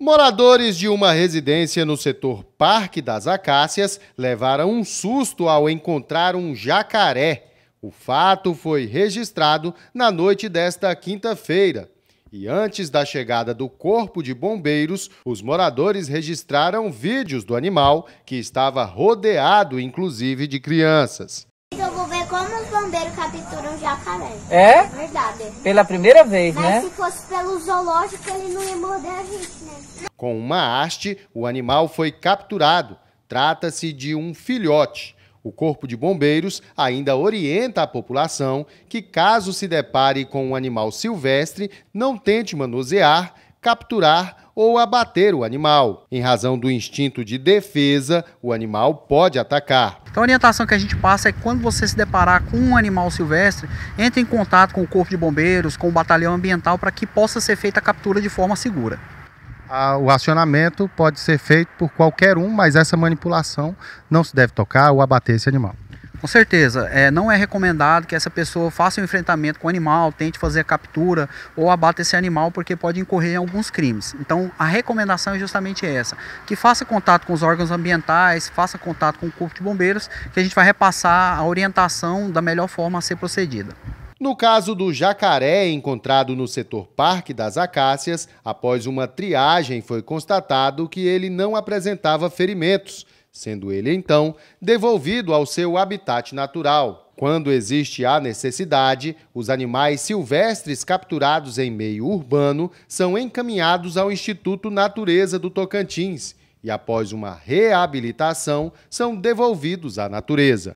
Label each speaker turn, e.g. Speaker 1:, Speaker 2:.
Speaker 1: Moradores de uma residência no setor Parque das Acácias levaram um susto ao encontrar um jacaré. O fato foi registrado na noite desta quinta-feira. E antes da chegada do Corpo de Bombeiros, os moradores registraram vídeos do animal, que estava rodeado inclusive de crianças. Eu vou ver como os bombeiros para um jacaré. É? Verdade. Pela primeira vez, Mas né? Mas se fosse pelo zoológico, ele não ia morder a gente, né? Com uma haste, o animal foi capturado. Trata-se de um filhote. O Corpo de Bombeiros ainda orienta a população que, caso se depare com um animal silvestre, não tente manusear, capturar ou abater o animal. Em razão do instinto de defesa, o animal pode
Speaker 2: atacar. Então a orientação que a gente passa é que quando você se deparar com um animal silvestre, entre em contato com o corpo de bombeiros, com o batalhão ambiental para que possa ser feita a captura de forma segura.
Speaker 3: O acionamento pode ser feito por qualquer um, mas essa manipulação não se deve tocar ou abater esse animal.
Speaker 2: Com certeza, é, não é recomendado que essa pessoa faça um enfrentamento com o animal, tente fazer a captura ou abata esse animal porque pode incorrer em alguns crimes. Então a recomendação é justamente essa, que faça contato com os órgãos ambientais, faça contato com o corpo de bombeiros, que a gente vai repassar a orientação da melhor forma a ser procedida.
Speaker 1: No caso do jacaré encontrado no setor Parque das Acácias, após uma triagem foi constatado que ele não apresentava ferimentos sendo ele então devolvido ao seu habitat natural. Quando existe a necessidade, os animais silvestres capturados em meio urbano são encaminhados ao Instituto Natureza do Tocantins e, após uma reabilitação, são devolvidos à natureza.